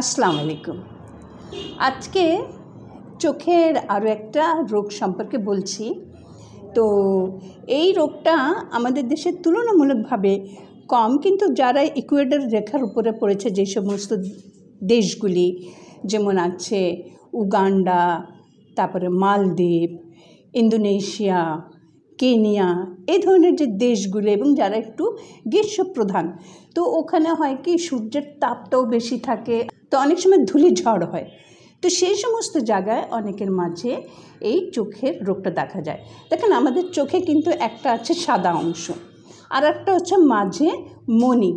আসসালামু আলাইকুম আজকে চোখের আরও একটা রোগ সম্পর্কে বলছি তো এই রোগটা আমাদের দেশে তুলনামূলকভাবে কম কিন্তু যারা ইকুয়েডার রেখার উপরে পড়েছে যে সমস্ত দেশগুলি যেমন আছে উগান্ডা তারপরে মালদ্বীপ ইন্দোনেশিয়া কেনিয়া এই ধরনের যে দেশগুলো এবং যারা একটু গ্রীষ্মপ্রধান তো ওখানে হয় কি সূর্যের তাপটাও বেশি থাকে তো অনেক সময় ধুলি ঝড় হয় তো সেই সমস্ত জায়গায় অনেকের মাঝে এই চোখের রোগটা দেখা যায় দেখেন আমাদের চোখে কিন্তু একটা আছে সাদা অংশ আর একটা হচ্ছে মাঝে মনি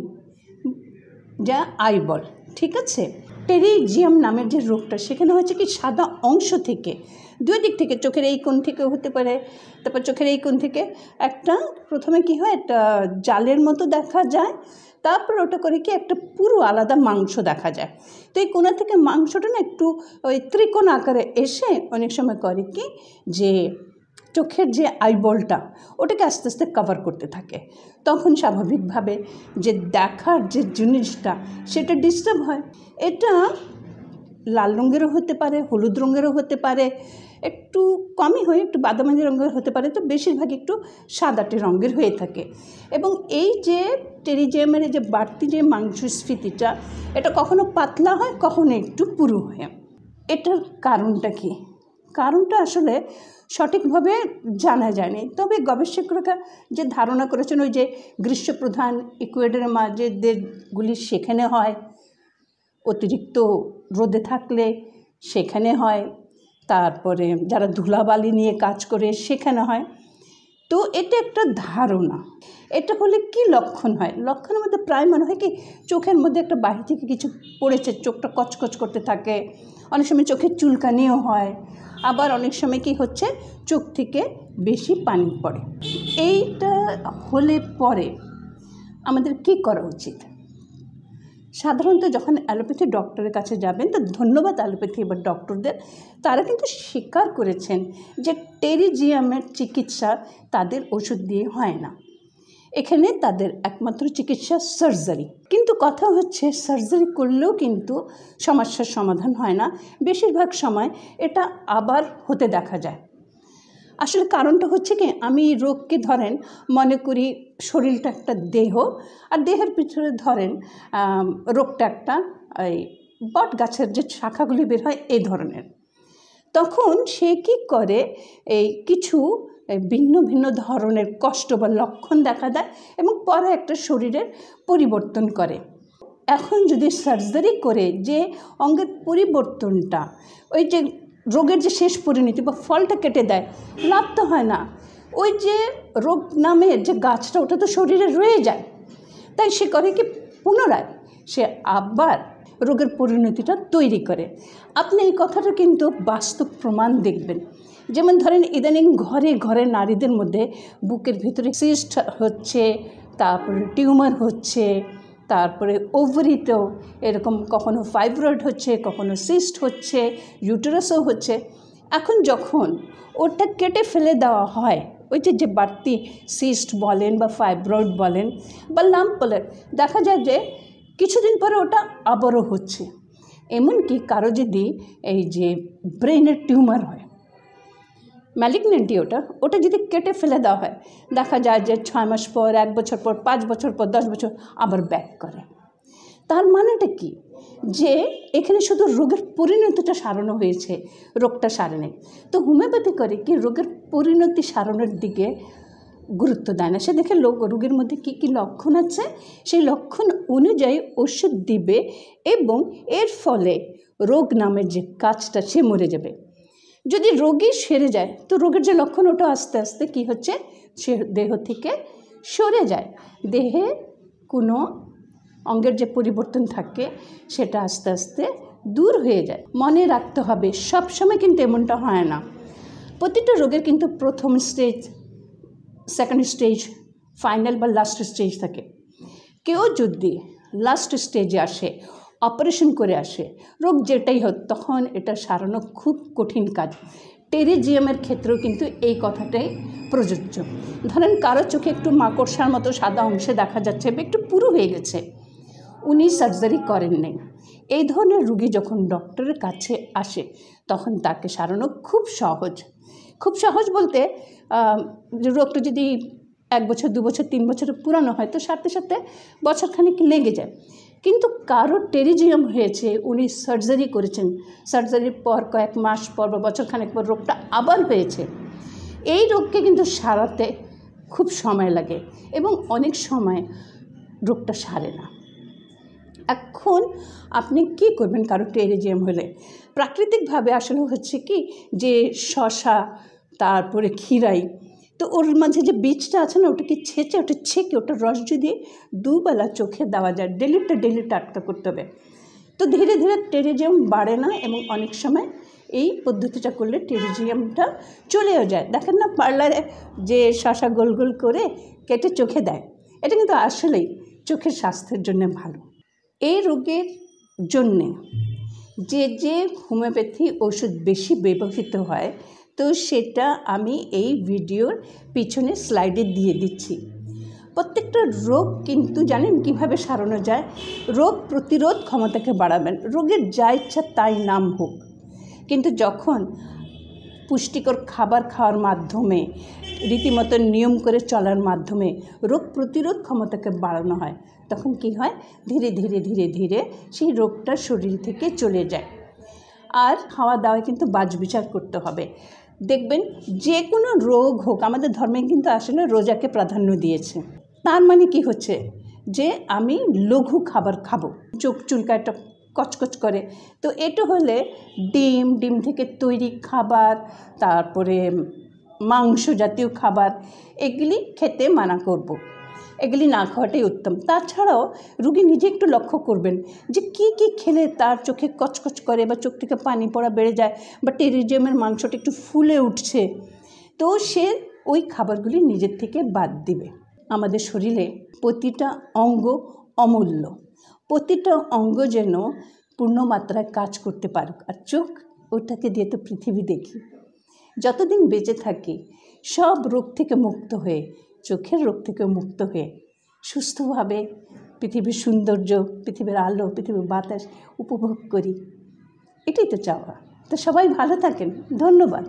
যা আইবল ঠিক আছে টেরিজিয়াম নামের যে রোগটা সেখানে হয়েছে কি সাদা অংশ থেকে দুই দিক থেকে চোখের এই কোণ থেকে হতে পারে তারপর চোখের এই কোণ থেকে একটা প্রথমে কি হয় একটা জালের মতো দেখা যায় তারপর ওটা করে কি একটা পুরো আলাদা মাংস দেখা যায় তো এই কোনা থেকে মাংসটা না একটু ওই ত্রিকোণ আকারে এসে অনেক সময় করে কি যে চোখের যে আইবলটা ওটাকে আস্তে আস্তে কভার করতে থাকে তখন স্বাভাবিকভাবে যে দেখার যে জিনিসটা সেটা ডিস্টার্ব হয় এটা লাল রঙেরও হতে পারে হলুদ রঙেরও হতে পারে একটু কমই হয় একটু বাদামাজি রঙের হতে পারে তো বেশিরভাগ একটু সাদাটে রঙের হয়ে থাকে এবং এই যে টেরিজিয়ামের যে বাড়তি যে মাংসস্ফীতিটা এটা কখনো পাতলা হয় কখনো একটু পুরু হয় এটার কারণটা কি কারণটা আসলে সঠিকভাবে জানা যায়নি তবে গবেষকরা যে ধারণা করেছেন ওই যে গ্রীষ্মপ্রধান ইকুয়েডের মাঝে দেশগুলি সেখানে হয় অতিরিক্ত রোদে থাকলে সেখানে হয় তারপরে যারা ধুলাবালি নিয়ে কাজ করে সেখানে হয় তো এটা একটা ধারণা এটা হলে কি লক্ষণ হয় লক্ষণের মধ্যে প্রায় মনে হয় কি চোখের মধ্যে একটা বাহির থেকে কিছু পড়েছে চোখটা কচকচ করতে থাকে অনেক সময় চোখের চুলকানিও হয় আবার অনেক সময় কি হচ্ছে চোখ থেকে বেশি পানি পড়ে এইটা হলে পরে আমাদের কি করা উচিত সাধারণত যখন অ্যালোপ্যাথি ডক্টরের কাছে যাবেন তো ধন্যবাদ অ্যালোপ্যাথি বা ডক্টরদের তারা কিন্তু স্বীকার করেছেন যে টেরিজিয়ামের চিকিৎসা তাদের ওষুধ দিয়ে হয় না এখানে তাদের একমাত্র চিকিৎসা সার্জারি কিন্তু কথা হচ্ছে সার্জারি করলেও কিন্তু সমস্যার সমাধান হয় না বেশিরভাগ সময় এটা আবার হতে দেখা যায় আসলে কারণটা হচ্ছে কি আমি রোগকে ধরেন মনে করি শরীরটা একটা দেহ আর দেহের পিছনে ধরেন রোগটা একটা এই বট গাছের যে শাখাগুলি বের হয় এই ধরনের তখন সে কি করে এই কিছু ভিন্ন ভিন্ন ধরনের কষ্ট বা লক্ষণ দেখা দেয় এবং পরে একটা শরীরের পরিবর্তন করে এখন যদি সার্জারি করে যে অঙ্গের পরিবর্তনটা ওই যে রোগের যে শেষ পরিণতি বা ফলটা কেটে দেয় লাভ তো হয় না ওই যে রোগ নামের যে গাছটা ওটা তো শরীরে রয়ে যায় তাই সে করে কি পুনরায় সে আবার রোগের পরিণতিটা তৈরি করে আপনি এই কথাটা কিন্তু বাস্তব প্রমাণ দেখবেন যেমন ধরেন ইদানিং ঘরে ঘরে নারীদের মধ্যে বুকের ভিতরে সিস্ট হচ্ছে তারপরে টিউমার হচ্ছে তারপরে ওভরিতেও এরকম কখনো ফাইব্রয়েড হচ্ছে কখনো সিস্ট হচ্ছে ইউটেরাসও হচ্ছে এখন যখন ওটা কেটে ফেলে দেওয়া হয় ওই যে যে বাড়তি সিস্ট বলেন বা ফাইব্রয়েড বলেন বা লাম্প বলেন দেখা যায় যে কিছুদিন পরে ওটা আবারও হচ্ছে এমনকি কারো যদি এই যে ব্রেনের টিউমার হয় ম্যালিগনেন্টি ওটা ওটা যদি কেটে ফেলে দেওয়া হয় দেখা যায় যে ছয় মাস পর এক বছর পর পাঁচ বছর পর দশ বছর আবার ব্যাক করে তার মানেটা কি যে এখানে শুধু রোগের পরিণতিটা সারানো হয়েছে রোগটা সারেনি তো হোমিওপ্যাথি করে কি রোগের পরিণতি সারানোর দিকে গুরুত্ব দেয় না সে দেখে রোগের মধ্যে কি কি লক্ষণ আছে সেই লক্ষণ অনুযায়ী ওষুধ দিবে এবং এর ফলে রোগ নামের যে কাজটা সে মরে যাবে যদি রোগী সেরে যায় তো রোগের যে লক্ষণ ওটা আস্তে আস্তে কি হচ্ছে সে দেহ থেকে সরে যায় দেহে কোনো অঙ্গের যে পরিবর্তন থাকে সেটা আস্তে আস্তে দূর হয়ে যায় মনে রাখতে হবে সবসময় কিন্তু এমনটা হয় না প্রতিটা রোগের কিন্তু প্রথম স্টেজ সেকেন্ড স্টেজ ফাইনাল বা লাস্ট স্টেজ থাকে কেউ যদি লাস্ট স্টেজে আসে অপারেশন করে আসে রোগ যেটাই হোক তখন এটা সারানো খুব কঠিন কাজ টেরিজিয়ামের ক্ষেত্রেও কিন্তু এই কথাটাই প্রযোজ্য ধরেন কারো চোখে একটু মাকড়সার মতো সাদা অংশে দেখা যাচ্ছে বা একটু পুরু হয়ে গেছে উনি সার্জারি করেন নাই এই ধরনের রুগী যখন ডক্টরের কাছে আসে তখন তাকে সারানো খুব সহজ খুব সহজ বলতে রোগটা যদি এক বছর দু বছর তিন বছর পুরানো হয় তো সাথে সাথে বছরখানেক লেগে যায় কিন্তু কারোর টেরিজিয়াম হয়েছে উনি সার্জারি করেছেন সার্জারির পর কয়েক মাস পর বা বছরখানেক পর রোগটা আবার হয়েছে এই রোগকে কিন্তু সারাতে খুব সময় লাগে এবং অনেক সময় রোগটা সারে না এখন আপনি কি করবেন কারো টেরিজিয়াম হলে প্রাকৃতিকভাবে আসলে হচ্ছে কি যে শশা তারপরে ক্ষীরাই তো ওর মাঝে যে বীজটা আছে না ওটাকে ছেঁচে ওটা ছেঁকে ওটা রস যদি দুবেলা চোখে দেওয়া যায় ডেলিটা ডেলি টাটকা করতে হবে তো ধীরে ধীরে টেরিজিয়াম বাড়ে না এবং অনেক সময় এই পদ্ধতিটা করলে টেরিজিয়ামটা চলেও যায় দেখেন না পার্লারে যে শশা গোল গোল করে কেটে চোখে দেয় এটা কিন্তু আসলেই চোখের স্বাস্থ্যের জন্য ভালো এই রোগের জন্যে যে যে হোমিওপ্যাথি ওষুধ বেশি ব্যবহৃত হয় তো সেটা আমি এই ভিডিওর পিছনে স্লাইডে দিয়ে দিচ্ছি প্রত্যেকটা রোগ কিন্তু জানেন কিভাবে সারানো যায় রোগ প্রতিরোধ ক্ষমতাকে বাড়াবেন রোগের যা ইচ্ছা তাই নাম হোক কিন্তু যখন পুষ্টিকর খাবার খাওয়ার মাধ্যমে রীতিমতো নিয়ম করে চলার মাধ্যমে রোগ প্রতিরোধ ক্ষমতাকে বাড়ানো হয় তখন কি হয় ধীরে ধীরে ধীরে ধীরে সেই রোগটা শরীর থেকে চলে যায় আর খাওয়া দাওয়ায় কিন্তু বাজবিচার করতে হবে দেখবেন যে কোনো রোগ হোক আমাদের ধর্মে কিন্তু আসলে রোজাকে প্রাধান্য দিয়েছে তার মানে কি হচ্ছে যে আমি লঘু খাবার খাবো চোখ চুলকাটা কচকচ করে তো এটা হলে ডিম ডিম থেকে তৈরি খাবার তারপরে মাংস জাতীয় খাবার এগুলি খেতে মানা করব। এগুলি না খাওয়াটাই উত্তম তাছাড়াও রুগী নিজে একটু লক্ষ্য করবেন যে কি কি খেলে তার চোখে কচকচ করে বা চোখ থেকে পানি পড়া বেড়ে যায় বা টেরিজিয়ামের মাংসটা একটু ফুলে উঠছে তো সে ওই খাবারগুলি নিজের থেকে বাদ দিবে আমাদের শরীরে প্রতিটা অঙ্গ অমূল্য প্রতিটা অঙ্গ যেন পূর্ণ মাত্রায় কাজ করতে পারুক আর চোখ ওটাকে দিয়ে তো পৃথিবী দেখি যতদিন বেঁচে থাকি সব রোগ থেকে মুক্ত হয়ে চোখের রোগ থেকে মুক্ত হয়ে সুস্থভাবে পৃথিবীর সৌন্দর্য পৃথিবীর আলো পৃথিবীর বাতাস উপভোগ করি এটাই তো চাওয়া তো সবাই ভালো থাকেন ধন্যবাদ